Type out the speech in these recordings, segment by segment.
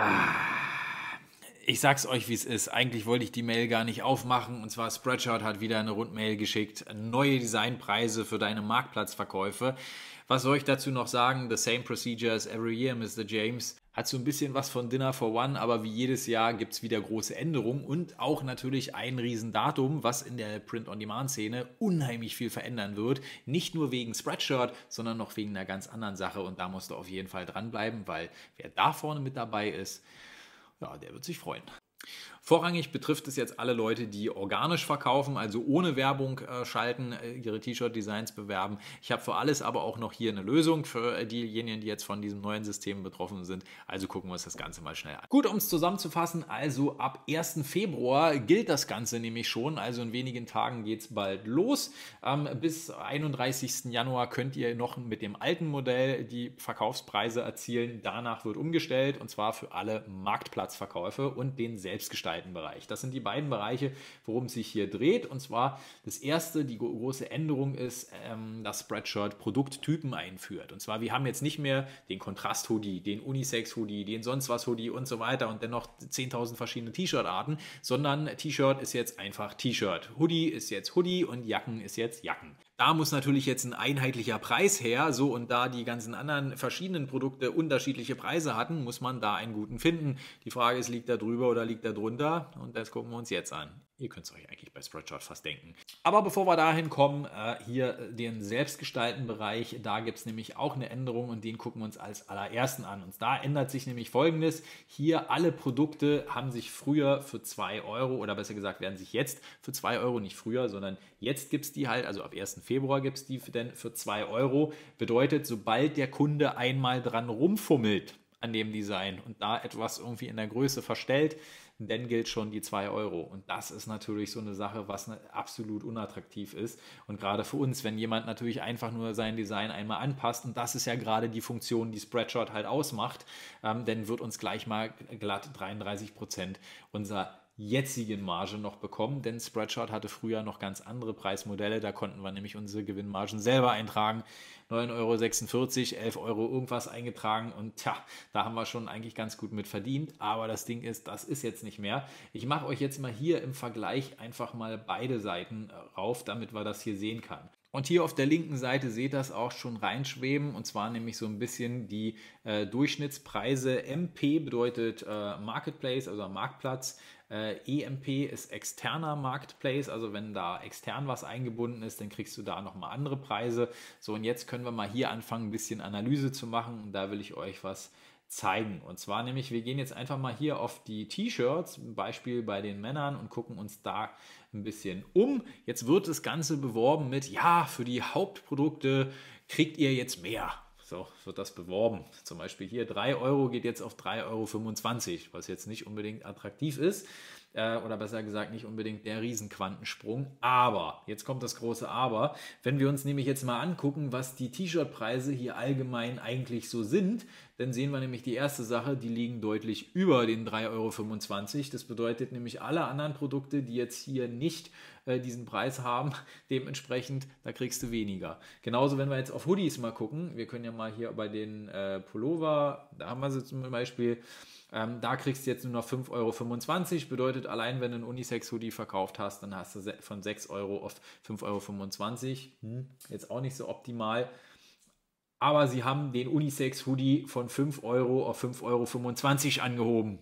Ah, ich sag's euch, wie es ist. Eigentlich wollte ich die Mail gar nicht aufmachen. Und zwar Spreadshirt hat wieder eine Rundmail geschickt. Neue Designpreise für deine Marktplatzverkäufe. Was soll ich dazu noch sagen? The same procedure as every year, Mr. James. Hat so ein bisschen was von Dinner for One, aber wie jedes Jahr gibt es wieder große Änderungen und auch natürlich ein Riesendatum, was in der Print-on-Demand-Szene unheimlich viel verändern wird. Nicht nur wegen Spreadshirt, sondern noch wegen einer ganz anderen Sache und da musst du auf jeden Fall dranbleiben, weil wer da vorne mit dabei ist, ja, der wird sich freuen. Vorrangig betrifft es jetzt alle Leute, die organisch verkaufen, also ohne Werbung äh, schalten, äh, ihre T-Shirt-Designs bewerben. Ich habe für alles aber auch noch hier eine Lösung für äh, diejenigen, die jetzt von diesem neuen System betroffen sind. Also gucken wir uns das Ganze mal schnell an. Gut, um es zusammenzufassen, also ab 1. Februar gilt das Ganze nämlich schon. Also in wenigen Tagen geht es bald los. Ähm, bis 31. Januar könnt ihr noch mit dem alten Modell die Verkaufspreise erzielen. Danach wird umgestellt und zwar für alle Marktplatzverkäufe und den selbstgestalteten Seitenbereich. Das sind die beiden Bereiche, worum es sich hier dreht. Und zwar das erste, die große Änderung ist, ähm, dass Spreadshirt Produkttypen einführt. Und zwar, wir haben jetzt nicht mehr den Kontrast-Hoodie, den Unisex-Hoodie, den sonst was Hoodie und so weiter und dennoch 10.000 verschiedene T-Shirt-Arten, sondern T-Shirt ist jetzt einfach T-Shirt. Hoodie ist jetzt Hoodie und Jacken ist jetzt Jacken. Da muss natürlich jetzt ein einheitlicher Preis her, so und da die ganzen anderen verschiedenen Produkte unterschiedliche Preise hatten, muss man da einen guten finden. Die Frage ist, liegt da drüber oder liegt da drunter? Und das gucken wir uns jetzt an. Ihr könnt es euch eigentlich bei Spreadshot fast denken. Aber bevor wir dahin kommen, äh, hier äh, den Selbstgestalten-Bereich, da gibt es nämlich auch eine Änderung und den gucken wir uns als allerersten an. Und da ändert sich nämlich folgendes. Hier alle Produkte haben sich früher für 2 Euro oder besser gesagt werden sich jetzt für 2 Euro, nicht früher, sondern jetzt gibt es die halt, also ab 1. Februar gibt es die denn für 2 Euro. Bedeutet, sobald der Kunde einmal dran rumfummelt an dem Design und da etwas irgendwie in der Größe verstellt, dann gilt schon die 2 Euro. Und das ist natürlich so eine Sache, was ne, absolut unattraktiv ist. Und gerade für uns, wenn jemand natürlich einfach nur sein Design einmal anpasst, und das ist ja gerade die Funktion, die Spreadshot halt ausmacht, ähm, dann wird uns gleich mal glatt 33 Prozent unser jetzigen Marge noch bekommen, denn Spreadshirt hatte früher noch ganz andere Preismodelle. Da konnten wir nämlich unsere Gewinnmargen selber eintragen. 9,46 Euro, 11 Euro irgendwas eingetragen und tja, da haben wir schon eigentlich ganz gut mit verdient. Aber das Ding ist, das ist jetzt nicht mehr. Ich mache euch jetzt mal hier im Vergleich einfach mal beide Seiten rauf, damit wir das hier sehen kann. Und hier auf der linken Seite seht das auch schon reinschweben und zwar nämlich so ein bisschen die äh, Durchschnittspreise. MP bedeutet äh, Marketplace, also Marktplatz. Äh, EMP ist externer Marketplace, also wenn da extern was eingebunden ist, dann kriegst du da nochmal andere Preise. So, und jetzt können wir mal hier anfangen, ein bisschen Analyse zu machen und da will ich euch was zeigen. Und zwar nämlich, wir gehen jetzt einfach mal hier auf die T-Shirts, Beispiel bei den Männern und gucken uns da ein bisschen um. Jetzt wird das Ganze beworben mit, ja, für die Hauptprodukte kriegt ihr jetzt mehr so wird das beworben. Zum Beispiel hier 3 Euro geht jetzt auf 3,25 Euro, was jetzt nicht unbedingt attraktiv ist. Äh, oder besser gesagt nicht unbedingt der Riesenquantensprung. Aber, jetzt kommt das große Aber, wenn wir uns nämlich jetzt mal angucken, was die T-Shirt-Preise hier allgemein eigentlich so sind, dann sehen wir nämlich die erste Sache, die liegen deutlich über den 3,25 Euro. Das bedeutet nämlich alle anderen Produkte, die jetzt hier nicht äh, diesen Preis haben, dementsprechend, da kriegst du weniger. Genauso, wenn wir jetzt auf Hoodies mal gucken, wir können ja mal hier bei den äh, Pullover, da haben wir sie zum Beispiel, ähm, da kriegst du jetzt nur noch 5,25 Euro. Bedeutet, allein wenn du einen Unisex-Hoodie verkauft hast, dann hast du von 6 Euro auf 5,25 Euro. Hm. Jetzt auch nicht so optimal. Aber sie haben den Unisex-Hoodie von 5 Euro auf 5,25 Euro angehoben.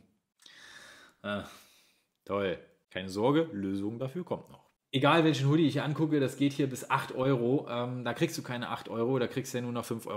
Äh, toll. Keine Sorge, Lösung dafür kommt noch. Egal welchen Hoodie ich angucke, das geht hier bis 8 Euro. Ähm, da kriegst du keine 8 Euro, da kriegst du ja nur noch 5,25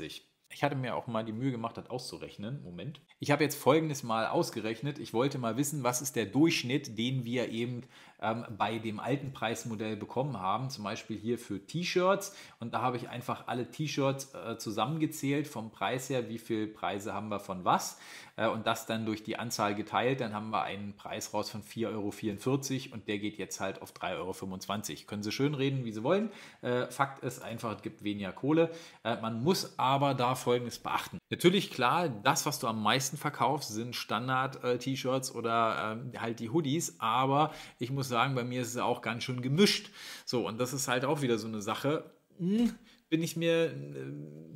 Euro. Ich hatte mir auch mal die Mühe gemacht, das auszurechnen. Moment. Ich habe jetzt folgendes mal ausgerechnet. Ich wollte mal wissen, was ist der Durchschnitt, den wir eben ähm, bei dem alten Preismodell bekommen haben, zum Beispiel hier für T-Shirts. Und da habe ich einfach alle T-Shirts äh, zusammengezählt vom Preis her, wie viele Preise haben wir von was äh, und das dann durch die Anzahl geteilt. Dann haben wir einen Preis raus von 4,44 Euro und der geht jetzt halt auf 3,25 Euro. Können Sie schön reden, wie Sie wollen. Äh, Fakt ist einfach, es gibt weniger Kohle. Äh, man muss aber da Folgendes beachten. Natürlich, klar, das, was du am meisten verkaufst, sind Standard-T-Shirts äh, oder ähm, halt die Hoodies, aber ich muss sagen, bei mir ist es auch ganz schön gemischt. So, und das ist halt auch wieder so eine Sache, hm, bin ich mir, äh,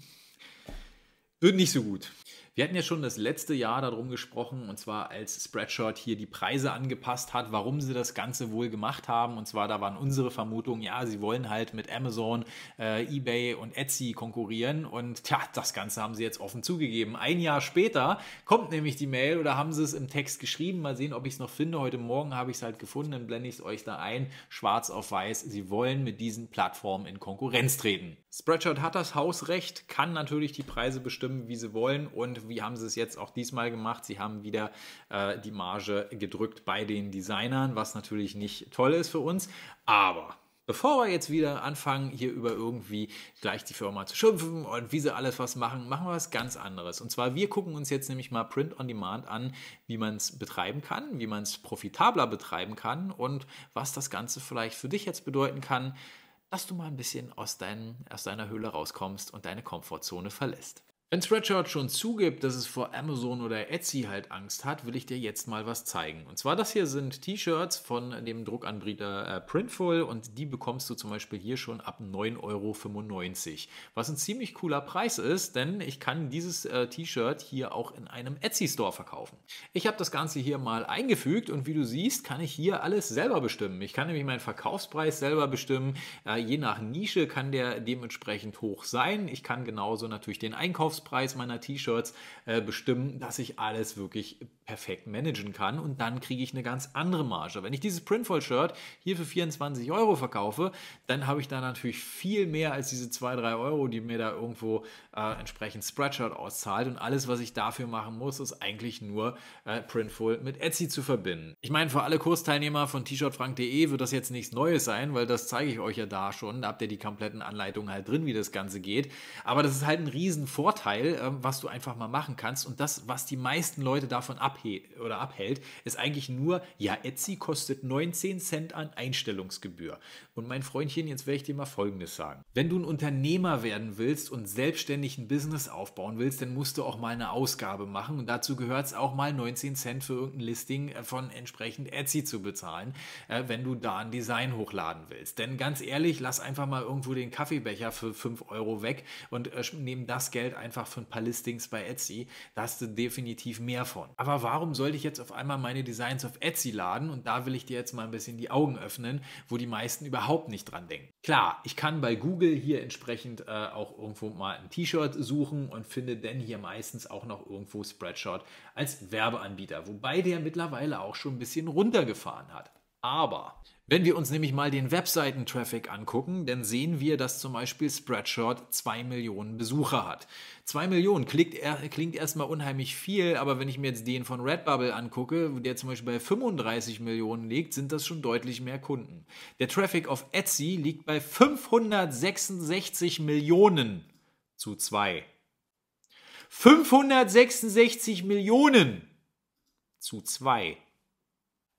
wird nicht so gut. Wir hatten ja schon das letzte Jahr darum gesprochen, und zwar als Spreadshirt hier die Preise angepasst hat, warum sie das Ganze wohl gemacht haben. Und zwar, da waren unsere Vermutungen, ja, sie wollen halt mit Amazon, äh, eBay und Etsy konkurrieren. Und tja, das Ganze haben sie jetzt offen zugegeben. Ein Jahr später kommt nämlich die Mail oder haben sie es im Text geschrieben. Mal sehen, ob ich es noch finde. Heute Morgen habe ich es halt gefunden, dann blende ich es euch da ein. Schwarz auf weiß, sie wollen mit diesen Plattformen in Konkurrenz treten. Spreadshirt hat das Hausrecht, kann natürlich die Preise bestimmen, wie sie wollen und also wie haben sie es jetzt auch diesmal gemacht? Sie haben wieder äh, die Marge gedrückt bei den Designern, was natürlich nicht toll ist für uns. Aber Bevor wir jetzt wieder anfangen, hier über irgendwie gleich die Firma zu schimpfen und wie sie alles was machen, machen wir was ganz anderes. Und zwar, wir gucken uns jetzt nämlich mal Print on Demand an, wie man es betreiben kann, wie man es profitabler betreiben kann und was das Ganze vielleicht für dich jetzt bedeuten kann, dass du mal ein bisschen aus, dein, aus deiner Höhle rauskommst und deine Komfortzone verlässt. Wenn Spreadshirt schon zugibt, dass es vor Amazon oder Etsy halt Angst hat, will ich dir jetzt mal was zeigen. Und zwar das hier sind T-Shirts von dem Druckanbieter äh, Printful und die bekommst du zum Beispiel hier schon ab 9,95 Euro, was ein ziemlich cooler Preis ist, denn ich kann dieses äh, T-Shirt hier auch in einem Etsy-Store verkaufen. Ich habe das Ganze hier mal eingefügt und wie du siehst, kann ich hier alles selber bestimmen. Ich kann nämlich meinen Verkaufspreis selber bestimmen. Äh, je nach Nische kann der dementsprechend hoch sein. Ich kann genauso natürlich den Einkaufspreis Verkaufspreis meiner T-Shirts äh, bestimmen, dass ich alles wirklich perfekt managen kann und dann kriege ich eine ganz andere Marge. Wenn ich dieses Printful-Shirt hier für 24 Euro verkaufe, dann habe ich da natürlich viel mehr als diese 2, 3 Euro, die mir da irgendwo äh, entsprechend Spreadshirt auszahlt und alles, was ich dafür machen muss, ist eigentlich nur äh, Printful mit Etsy zu verbinden. Ich meine, für alle Kursteilnehmer von t-shirtfrank.de wird das jetzt nichts Neues sein, weil das zeige ich euch ja da schon, da habt ihr die kompletten Anleitungen halt drin, wie das Ganze geht, aber das ist halt ein Riesenvorteil Teil, ähm, was du einfach mal machen kannst. Und das, was die meisten Leute davon abhe oder abhält, ist eigentlich nur, ja, Etsy kostet 19 Cent an Einstellungsgebühr. Und mein Freundchen, jetzt werde ich dir mal Folgendes sagen. Wenn du ein Unternehmer werden willst und selbstständig ein Business aufbauen willst, dann musst du auch mal eine Ausgabe machen. Und dazu gehört es auch mal 19 Cent für irgendein Listing äh, von entsprechend Etsy zu bezahlen, äh, wenn du da ein Design hochladen willst. Denn ganz ehrlich, lass einfach mal irgendwo den Kaffeebecher für 5 Euro weg und äh, das Geld einfach einfach für ein paar Listings bei Etsy. Da hast du definitiv mehr von. Aber warum sollte ich jetzt auf einmal meine Designs auf Etsy laden? Und da will ich dir jetzt mal ein bisschen die Augen öffnen, wo die meisten überhaupt nicht dran denken. Klar, ich kann bei Google hier entsprechend äh, auch irgendwo mal ein T-Shirt suchen und finde dann hier meistens auch noch irgendwo Spreadshot als Werbeanbieter, wobei der mittlerweile auch schon ein bisschen runtergefahren hat. Aber wenn wir uns nämlich mal den Webseiten-Traffic angucken, dann sehen wir, dass zum Beispiel Spreadshirt 2 Millionen Besucher hat. 2 Millionen klingt, klingt erstmal unheimlich viel, aber wenn ich mir jetzt den von Redbubble angucke, der zum Beispiel bei 35 Millionen liegt, sind das schon deutlich mehr Kunden. Der Traffic auf Etsy liegt bei 566 Millionen zu 2. 566 Millionen zu 2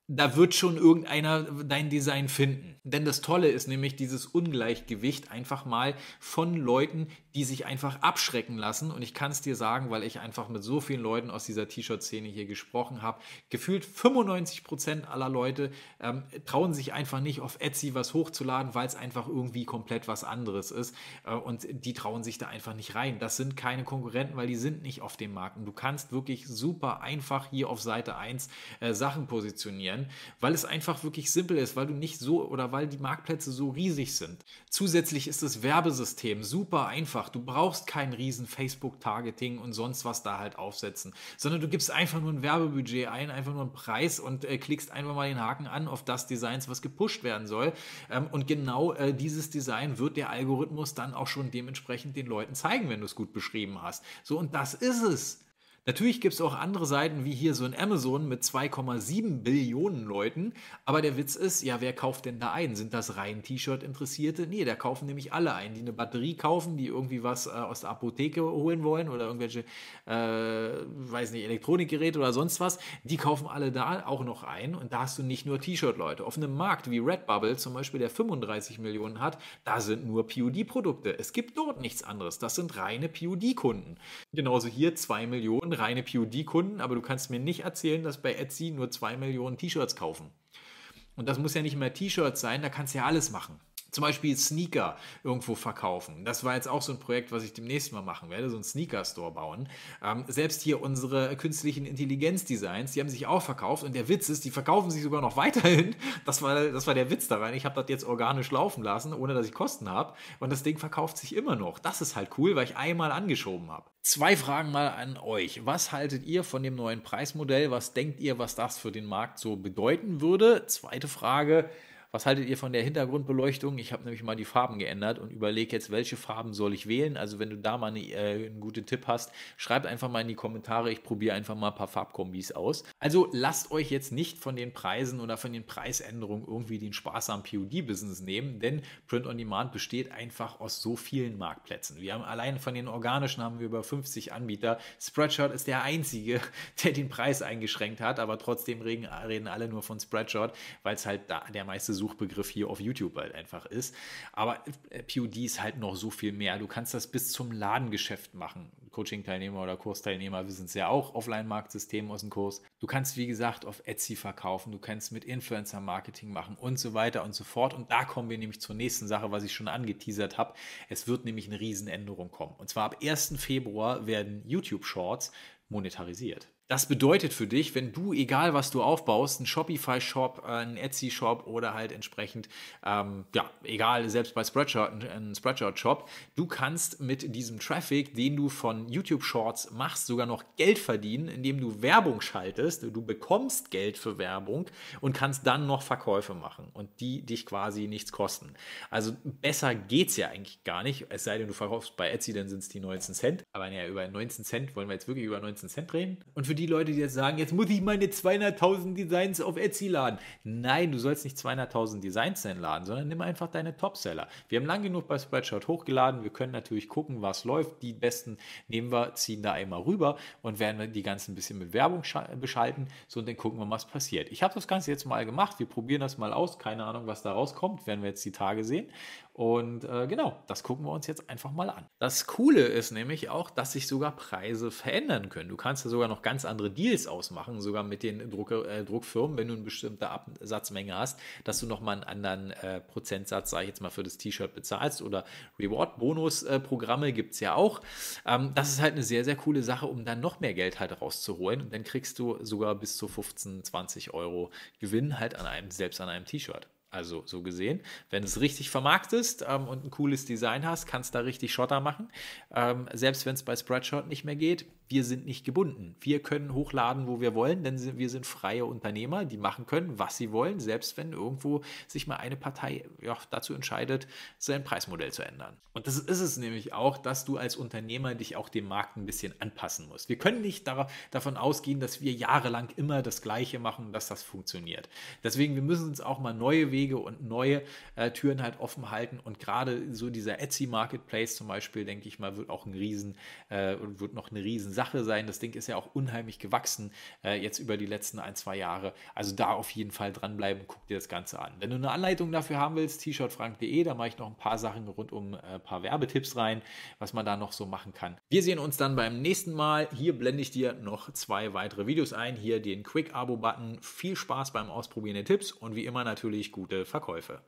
da wird schon irgendeiner dein Design finden. Denn das Tolle ist nämlich dieses Ungleichgewicht einfach mal von Leuten, die sich einfach abschrecken lassen. Und ich kann es dir sagen, weil ich einfach mit so vielen Leuten aus dieser T-Shirt-Szene hier gesprochen habe. Gefühlt 95% Prozent aller Leute ähm, trauen sich einfach nicht auf Etsy was hochzuladen, weil es einfach irgendwie komplett was anderes ist. Äh, und die trauen sich da einfach nicht rein. Das sind keine Konkurrenten, weil die sind nicht auf dem Markt. Und du kannst wirklich super einfach hier auf Seite 1 äh, Sachen positionieren, weil es einfach wirklich simpel ist, weil du nicht so oder weil die Marktplätze so riesig sind. Zusätzlich ist das Werbesystem super einfach einfach. Du brauchst kein riesen Facebook-Targeting und sonst was da halt aufsetzen, sondern du gibst einfach nur ein Werbebudget ein, einfach nur einen Preis und äh, klickst einfach mal den Haken an auf das Design, was gepusht werden soll. Ähm, und genau äh, dieses Design wird der Algorithmus dann auch schon dementsprechend den Leuten zeigen, wenn du es gut beschrieben hast. So, und das ist es. Natürlich gibt es auch andere Seiten wie hier so ein Amazon mit 2,7 Billionen Leuten. Aber der Witz ist, ja, wer kauft denn da ein? Sind das rein T-Shirt-Interessierte? Nee, da kaufen nämlich alle ein, die eine Batterie kaufen, die irgendwie was äh, aus der Apotheke holen wollen oder irgendwelche, äh, weiß nicht, Elektronikgeräte oder sonst was. Die kaufen alle da auch noch ein. Und da hast du nicht nur T-Shirt-Leute. Auf einem Markt wie Redbubble zum Beispiel, der 35 Millionen hat, da sind nur POD-Produkte. Es gibt dort nichts anderes. Das sind reine POD-Kunden. Genauso hier 2 Millionen reine POD-Kunden, aber du kannst mir nicht erzählen, dass bei Etsy nur 2 Millionen T-Shirts kaufen. Und das muss ja nicht mehr T-Shirts sein, da kannst du ja alles machen zum Beispiel Sneaker irgendwo verkaufen. Das war jetzt auch so ein Projekt, was ich demnächst mal machen werde, so ein Sneaker-Store bauen. Ähm, selbst hier unsere künstlichen Intelligenz-Designs, die haben sich auch verkauft und der Witz ist, die verkaufen sich sogar noch weiterhin. Das war, das war der Witz daran. Ich habe das jetzt organisch laufen lassen, ohne dass ich Kosten habe und das Ding verkauft sich immer noch. Das ist halt cool, weil ich einmal angeschoben habe. Zwei Fragen mal an euch. Was haltet ihr von dem neuen Preismodell? Was denkt ihr, was das für den Markt so bedeuten würde? Zweite Frage. Was haltet ihr von der Hintergrundbeleuchtung? Ich habe nämlich mal die Farben geändert und überlege jetzt, welche Farben soll ich wählen. Also wenn du da mal eine, äh, einen guten Tipp hast, schreib einfach mal in die Kommentare. Ich probiere einfach mal ein paar Farbkombis aus. Also lasst euch jetzt nicht von den Preisen oder von den Preisänderungen irgendwie den Spaß am POD-Business nehmen, denn Print on Demand besteht einfach aus so vielen Marktplätzen. Wir haben allein von den organischen haben wir über 50 Anbieter. Spreadshirt ist der einzige, der den Preis eingeschränkt hat, aber trotzdem reden alle nur von Spreadshirt, weil es halt da der meiste Such Suchbegriff hier auf YouTube halt einfach ist. Aber äh, POD ist halt noch so viel mehr. Du kannst das bis zum Ladengeschäft machen. Coaching-Teilnehmer oder Kursteilnehmer wissen es ja auch, Offline-Marktsystem aus dem Kurs. Du kannst, wie gesagt, auf Etsy verkaufen, du kannst mit Influencer-Marketing machen und so weiter und so fort. Und da kommen wir nämlich zur nächsten Sache, was ich schon angeteasert habe. Es wird nämlich eine Riesenänderung kommen. Und zwar ab 1. Februar werden YouTube-Shorts monetarisiert. Das bedeutet für dich, wenn du, egal was du aufbaust, einen Shopify-Shop, einen Etsy-Shop oder halt entsprechend, ähm, ja, egal, selbst bei Spreadshirt, einen Spreadshirt-Shop, du kannst mit diesem Traffic, den du von YouTube-Shorts machst, sogar noch Geld verdienen, indem du Werbung schaltest. Du bekommst Geld für Werbung und kannst dann noch Verkäufe machen und die dich quasi nichts kosten. Also besser geht es ja eigentlich gar nicht, es sei denn, du verkaufst bei Etsy, dann sind es die 19 Cent. Aber naja, über 19 Cent wollen wir jetzt wirklich über 19 Cent reden. Und für für die Leute, die jetzt sagen, jetzt muss ich meine 200.000 Designs auf Etsy laden. Nein, du sollst nicht 200.000 Designs denn laden, sondern nimm einfach deine Topseller. Wir haben lang genug bei Spreadshot hochgeladen. Wir können natürlich gucken, was läuft. Die besten nehmen wir, ziehen da einmal rüber und werden die ganzen ein bisschen mit Werbung beschalten. So, und dann gucken wir, was passiert. Ich habe das Ganze jetzt mal gemacht. Wir probieren das mal aus. Keine Ahnung, was da rauskommt. Werden wir jetzt die Tage sehen. Und äh, genau, das gucken wir uns jetzt einfach mal an. Das Coole ist nämlich auch, dass sich sogar Preise verändern können. Du kannst ja sogar noch ganz andere Deals ausmachen, sogar mit den Druck, äh, Druckfirmen, wenn du eine bestimmte Absatzmenge hast, dass du nochmal einen anderen äh, Prozentsatz, sage ich jetzt mal, für das T-Shirt bezahlst oder Reward-Bonus-Programme gibt es ja auch. Ähm, das ist halt eine sehr, sehr coole Sache, um dann noch mehr Geld halt rauszuholen. Und dann kriegst du sogar bis zu 15, 20 Euro Gewinn halt an einem, selbst an einem T-Shirt. Also so gesehen, wenn es richtig vermarktest ähm, und ein cooles Design hast, kannst du da richtig Schotter machen. Ähm, selbst wenn es bei Spreadshot nicht mehr geht, wir sind nicht gebunden. Wir können hochladen, wo wir wollen, denn wir sind freie Unternehmer, die machen können, was sie wollen, selbst wenn irgendwo sich mal eine Partei ja, dazu entscheidet, sein Preismodell zu ändern. Und das ist es nämlich auch, dass du als Unternehmer dich auch dem Markt ein bisschen anpassen musst. Wir können nicht davon ausgehen, dass wir jahrelang immer das Gleiche machen, dass das funktioniert. Deswegen, wir müssen uns auch mal neue Wege und neue äh, Türen halt offen halten. Und gerade so dieser Etsy Marketplace zum Beispiel, denke ich mal, wird auch ein Riesen, äh, wird noch eine Riesen Sache sein. Das Ding ist ja auch unheimlich gewachsen äh, jetzt über die letzten ein, zwei Jahre. Also da auf jeden Fall dranbleiben, guck dir das Ganze an. Wenn du eine Anleitung dafür haben willst, t-shirtfrank.de, da mache ich noch ein paar Sachen rund um äh, ein paar Werbetipps rein, was man da noch so machen kann. Wir sehen uns dann beim nächsten Mal. Hier blende ich dir noch zwei weitere Videos ein. Hier den Quick-Abo-Button. Viel Spaß beim Ausprobieren der Tipps und wie immer natürlich gute Verkäufe.